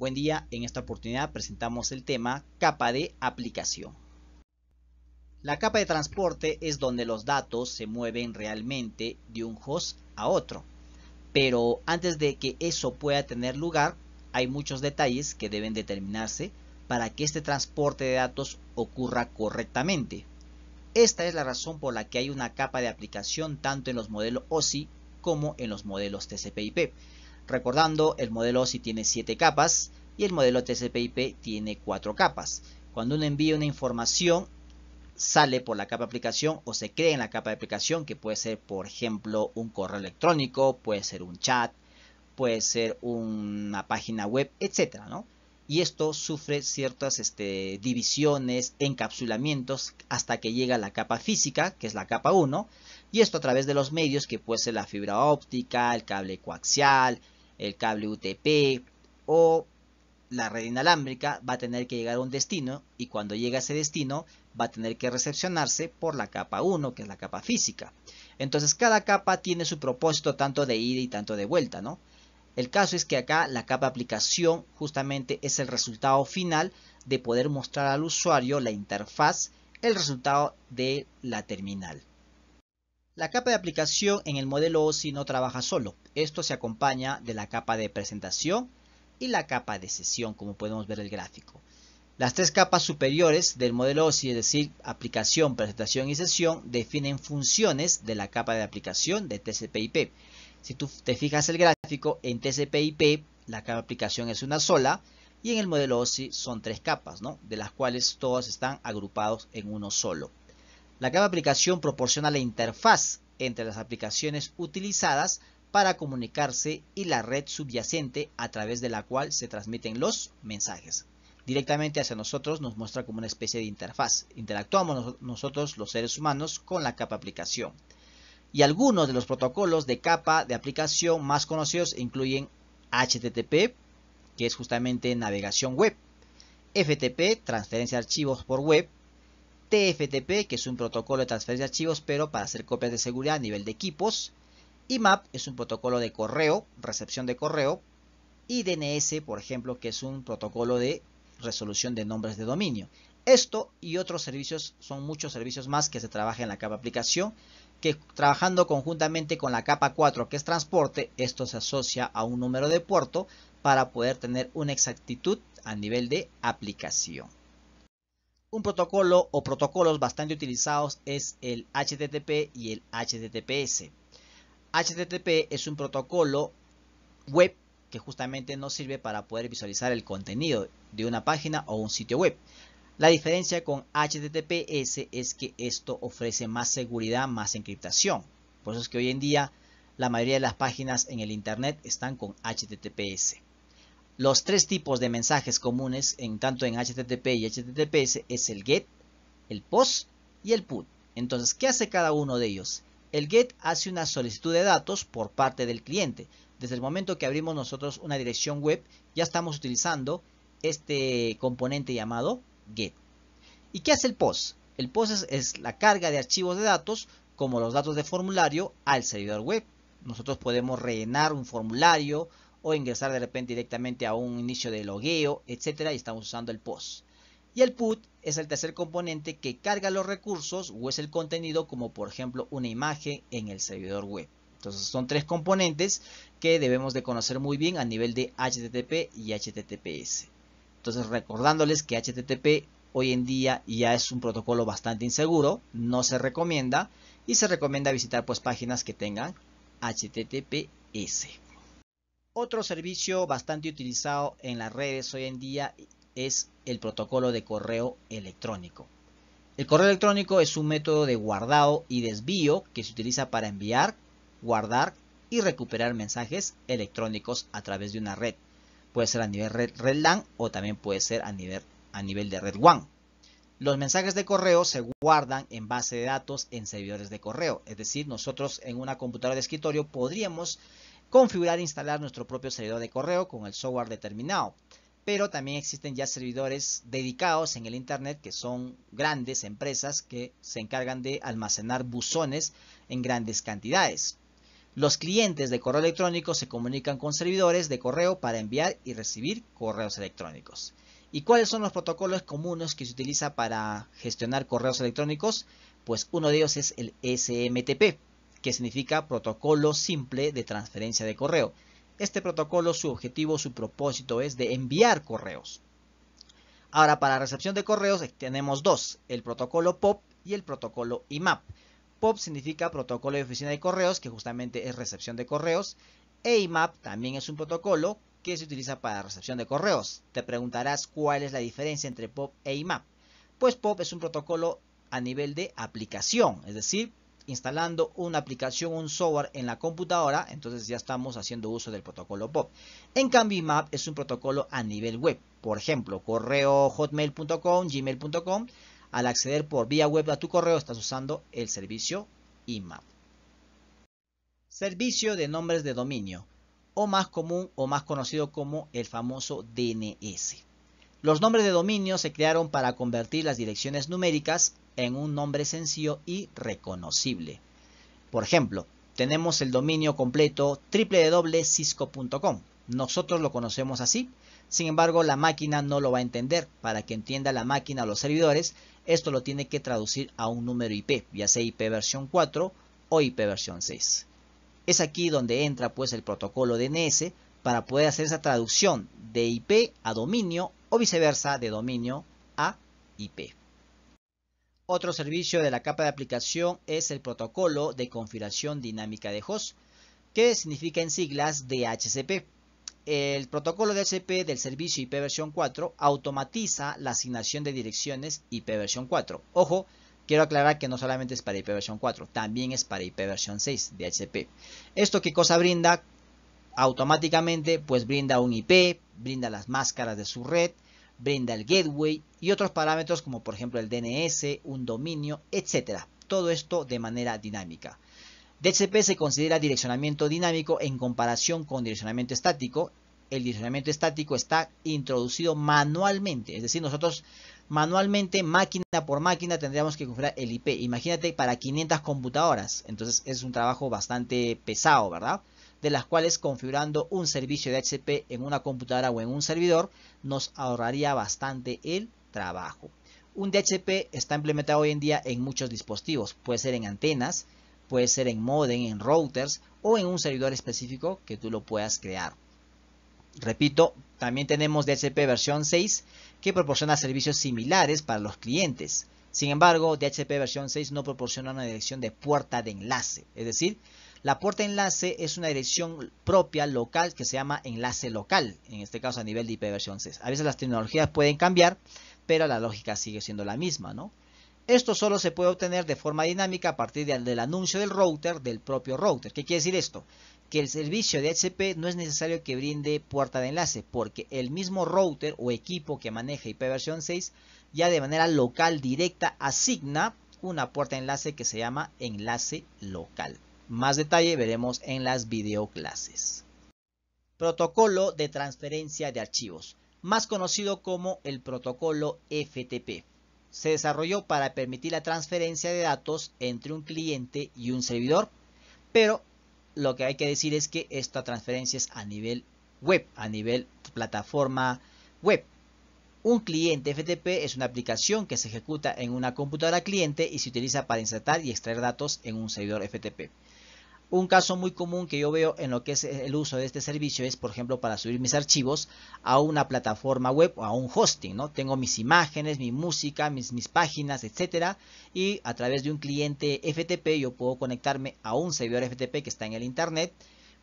Buen día, en esta oportunidad presentamos el tema capa de aplicación. La capa de transporte es donde los datos se mueven realmente de un host a otro. Pero antes de que eso pueda tener lugar, hay muchos detalles que deben determinarse para que este transporte de datos ocurra correctamente. Esta es la razón por la que hay una capa de aplicación tanto en los modelos OSI como en los modelos TCP/IP Recordando, el modelo OSI tiene 7 capas y el modelo TCP/IP tiene 4 capas. Cuando uno envía una información, sale por la capa de aplicación o se crea en la capa de aplicación, que puede ser, por ejemplo, un correo electrónico, puede ser un chat, puede ser una página web, etc. Y esto sufre ciertas este, divisiones, encapsulamientos, hasta que llega a la capa física, que es la capa 1, y esto a través de los medios, que puede ser la fibra óptica, el cable coaxial, el cable UTP o la red inalámbrica va a tener que llegar a un destino y cuando llega a ese destino va a tener que recepcionarse por la capa 1, que es la capa física. Entonces cada capa tiene su propósito tanto de ida y tanto de vuelta, ¿no? El caso es que acá la capa aplicación justamente es el resultado final de poder mostrar al usuario la interfaz, el resultado de la terminal. La capa de aplicación en el modelo OSI no trabaja solo. Esto se acompaña de la capa de presentación y la capa de sesión, como podemos ver el gráfico. Las tres capas superiores del modelo OSI, es decir, aplicación, presentación y sesión, definen funciones de la capa de aplicación de TCP/IP. Si tú te fijas el gráfico, en TCP/IP la capa de aplicación es una sola y en el modelo OSI son tres capas, ¿no? de las cuales todas están agrupados en uno solo. La capa aplicación proporciona la interfaz entre las aplicaciones utilizadas para comunicarse y la red subyacente a través de la cual se transmiten los mensajes. Directamente hacia nosotros nos muestra como una especie de interfaz. Interactuamos nosotros los seres humanos con la capa aplicación. Y algunos de los protocolos de capa de aplicación más conocidos incluyen HTTP, que es justamente navegación web, FTP, transferencia de archivos por web, TFTP, que es un protocolo de transferencia de archivos, pero para hacer copias de seguridad a nivel de equipos. IMAP es un protocolo de correo, recepción de correo. Y DNS, por ejemplo, que es un protocolo de resolución de nombres de dominio. Esto y otros servicios son muchos servicios más que se trabaja en la capa aplicación, que trabajando conjuntamente con la capa 4, que es transporte, esto se asocia a un número de puerto para poder tener una exactitud a nivel de aplicación. Un protocolo o protocolos bastante utilizados es el HTTP y el HTTPS. HTTP es un protocolo web que justamente nos sirve para poder visualizar el contenido de una página o un sitio web. La diferencia con HTTPS es que esto ofrece más seguridad, más encriptación. Por eso es que hoy en día la mayoría de las páginas en el Internet están con HTTPS. Los tres tipos de mensajes comunes en tanto en HTTP y HTTPS es el GET, el POST y el PUT. Entonces, ¿qué hace cada uno de ellos? El GET hace una solicitud de datos por parte del cliente. Desde el momento que abrimos nosotros una dirección web, ya estamos utilizando este componente llamado GET. ¿Y qué hace el POST? El POST es, es la carga de archivos de datos, como los datos de formulario, al servidor web. Nosotros podemos rellenar un formulario o ingresar de repente directamente a un inicio de logueo, etcétera, y estamos usando el POST. Y el PUT es el tercer componente que carga los recursos o es el contenido como por ejemplo una imagen en el servidor web. Entonces son tres componentes que debemos de conocer muy bien a nivel de HTTP y HTTPS. Entonces recordándoles que HTTP hoy en día ya es un protocolo bastante inseguro, no se recomienda y se recomienda visitar pues páginas que tengan HTTPS. Otro servicio bastante utilizado en las redes hoy en día es el protocolo de correo electrónico. El correo electrónico es un método de guardado y desvío que se utiliza para enviar, guardar y recuperar mensajes electrónicos a través de una red. Puede ser a nivel red, red LAN o también puede ser a nivel, a nivel de red WAN. Los mensajes de correo se guardan en base de datos en servidores de correo. Es decir, nosotros en una computadora de escritorio podríamos configurar e instalar nuestro propio servidor de correo con el software determinado. Pero también existen ya servidores dedicados en el Internet que son grandes empresas que se encargan de almacenar buzones en grandes cantidades. Los clientes de correo electrónico se comunican con servidores de correo para enviar y recibir correos electrónicos. ¿Y cuáles son los protocolos comunes que se utiliza para gestionar correos electrónicos? Pues uno de ellos es el SMTP, que significa protocolo simple de transferencia de correo. Este protocolo, su objetivo, su propósito es de enviar correos. Ahora, para recepción de correos tenemos dos, el protocolo POP y el protocolo IMAP. POP significa protocolo de oficina de correos, que justamente es recepción de correos. E IMAP también es un protocolo que se utiliza para recepción de correos. Te preguntarás cuál es la diferencia entre POP e IMAP. Pues POP es un protocolo a nivel de aplicación, es decir, instalando una aplicación, un software en la computadora, entonces ya estamos haciendo uso del protocolo POP. En cambio, IMAP es un protocolo a nivel web. Por ejemplo, correo hotmail.com, gmail.com. Al acceder por vía web a tu correo, estás usando el servicio IMAP. Servicio de nombres de dominio, o más común o más conocido como el famoso DNS. Los nombres de dominio se crearon para convertir las direcciones numéricas en un nombre sencillo y reconocible. Por ejemplo, tenemos el dominio completo www.cisco.com. Nosotros lo conocemos así, sin embargo la máquina no lo va a entender. Para que entienda la máquina o los servidores, esto lo tiene que traducir a un número IP, ya sea IP versión 4 o IP versión 6. Es aquí donde entra pues el protocolo DNS para poder hacer esa traducción de IP a dominio o viceversa de dominio a IP. Otro servicio de la capa de aplicación es el protocolo de configuración dinámica de host, que significa en siglas DHCP. El protocolo DHCP del servicio IP versión 4 automatiza la asignación de direcciones IP versión 4. Ojo, quiero aclarar que no solamente es para IP versión 4, también es para IP versión 6 DHCP. ¿Esto qué cosa brinda? automáticamente pues brinda un IP, brinda las máscaras de su red, brinda el gateway y otros parámetros como por ejemplo el DNS, un dominio, etcétera Todo esto de manera dinámica. DHCP se considera direccionamiento dinámico en comparación con direccionamiento estático. El direccionamiento estático está introducido manualmente, es decir, nosotros manualmente, máquina por máquina, tendríamos que configurar el IP. Imagínate para 500 computadoras, entonces es un trabajo bastante pesado, ¿verdad? de las cuales configurando un servicio de en una computadora o en un servidor nos ahorraría bastante el trabajo. Un DHCP está implementado hoy en día en muchos dispositivos, puede ser en antenas, puede ser en modem, en routers o en un servidor específico que tú lo puedas crear. Repito, también tenemos DHCP versión 6 que proporciona servicios similares para los clientes. Sin embargo, DHCP versión 6 no proporciona una dirección de puerta de enlace, es decir, la puerta enlace es una dirección propia local que se llama enlace local, en este caso a nivel de IPv6. A veces las tecnologías pueden cambiar, pero la lógica sigue siendo la misma, ¿no? Esto solo se puede obtener de forma dinámica a partir del, anuncio del router del propio router. ¿Qué quiere decir esto? Que el servicio de HCP no es necesario que brinde puerta de enlace, porque el mismo router o equipo que maneja IPv6 ya de manera local directa asigna una puerta de enlace que se llama enlace local. Más detalle veremos en las videoclases. Protocolo de transferencia de archivos, más conocido como el protocolo FTP. Se desarrolló para permitir la transferencia de datos entre un cliente y un servidor, pero lo que hay que decir es que esta transferencia es a nivel web, a nivel plataforma web. Un cliente FTP es una aplicación que se ejecuta en una computadora cliente y se utiliza para insertar y extraer datos en un servidor FTP. Un caso muy común que yo veo en lo que es el uso de este servicio es, por ejemplo, para subir mis archivos a una plataforma web o a un hosting, ¿no? Tengo mis imágenes, mi música, mis, mis páginas, etcétera, y a través de un cliente FTP yo puedo conectarme a un servidor FTP que está en el internet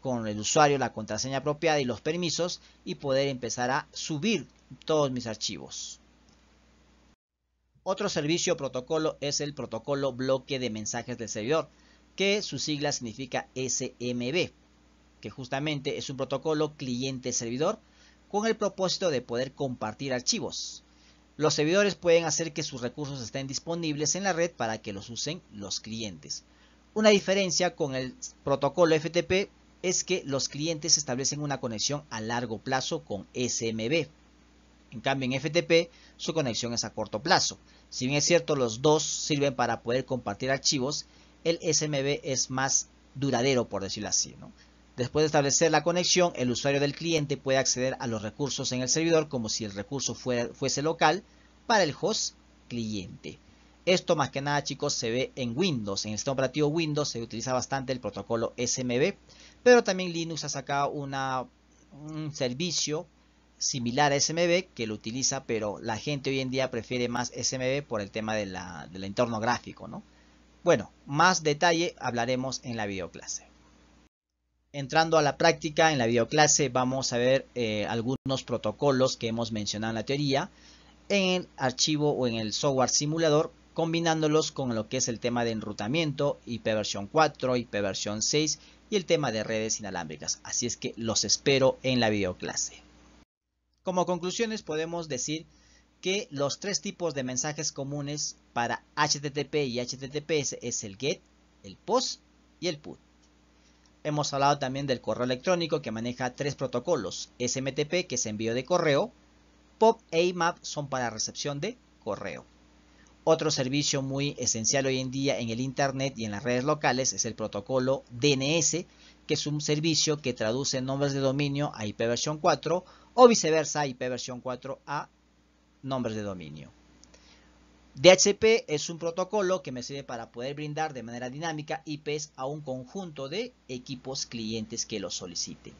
con el usuario, la contraseña apropiada y los permisos y poder empezar a subir todos mis archivos. Otro servicio protocolo es el protocolo bloque de mensajes del servidor que su sigla significa SMB, que justamente es un protocolo cliente-servidor con el propósito de poder compartir archivos. Los servidores pueden hacer que sus recursos estén disponibles en la red para que los usen los clientes. Una diferencia con el protocolo FTP es que los clientes establecen una conexión a largo plazo con SMB. En cambio, en FTP su conexión es a corto plazo. Si bien es cierto, los dos sirven para poder compartir archivos, el SMB es más duradero, por decirlo así. ¿no? Después de establecer la conexión, el usuario del cliente puede acceder a los recursos en el servidor como si el recurso fuera, fuese local para el host cliente. Esto más que nada chicos se ve en Windows, en el sistema operativo Windows se utiliza bastante el protocolo SMB, pero también Linux ha sacado un servicio similar a SMB que lo utiliza, pero la gente hoy en día prefiere más SMB por el tema del entorno gráfico, ¿no? Bueno, más detalle hablaremos en la videoclase. Entrando a la práctica, en la videoclase vamos a ver eh, algunos protocolos que hemos mencionado en la teoría en el archivo o en el software simulador, combinándolos con lo que es el tema de enrutamiento, IPv4, IPv6 y el tema de redes inalámbricas. Así es que los espero en la videoclase. Como conclusiones podemos decir que los tres tipos de mensajes comunes para HTTP y HTTPS es el GET, el POST y el PUT. Hemos hablado también del correo electrónico que maneja tres protocolos, SMTP que es envío de correo, POP e IMAP son para recepción de correo. Otro servicio muy esencial hoy en día en el Internet y en las redes locales es el protocolo DNS, que es un servicio que traduce nombres de dominio a IPv4 o viceversa IPv4 a nombres de dominio. DHCP es un protocolo que me sirve para poder brindar de manera dinámica IPs a un conjunto de equipos clientes que lo soliciten.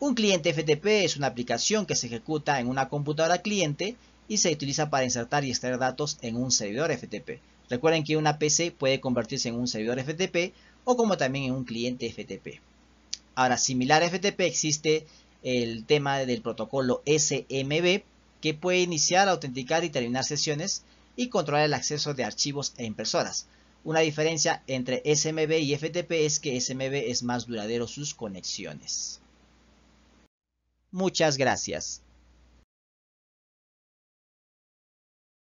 Un cliente FTP es una aplicación que se ejecuta en una computadora cliente y se utiliza para insertar y extraer datos en un servidor FTP. Recuerden que una PC puede convertirse en un servidor FTP o como también en un cliente FTP. Ahora, similar a FTP existe el tema del protocolo SMB que puede iniciar, autenticar y terminar sesiones y controlar el acceso de archivos e impresoras. Una diferencia entre SMB y FTP es que SMB es más duradero sus conexiones. Muchas gracias.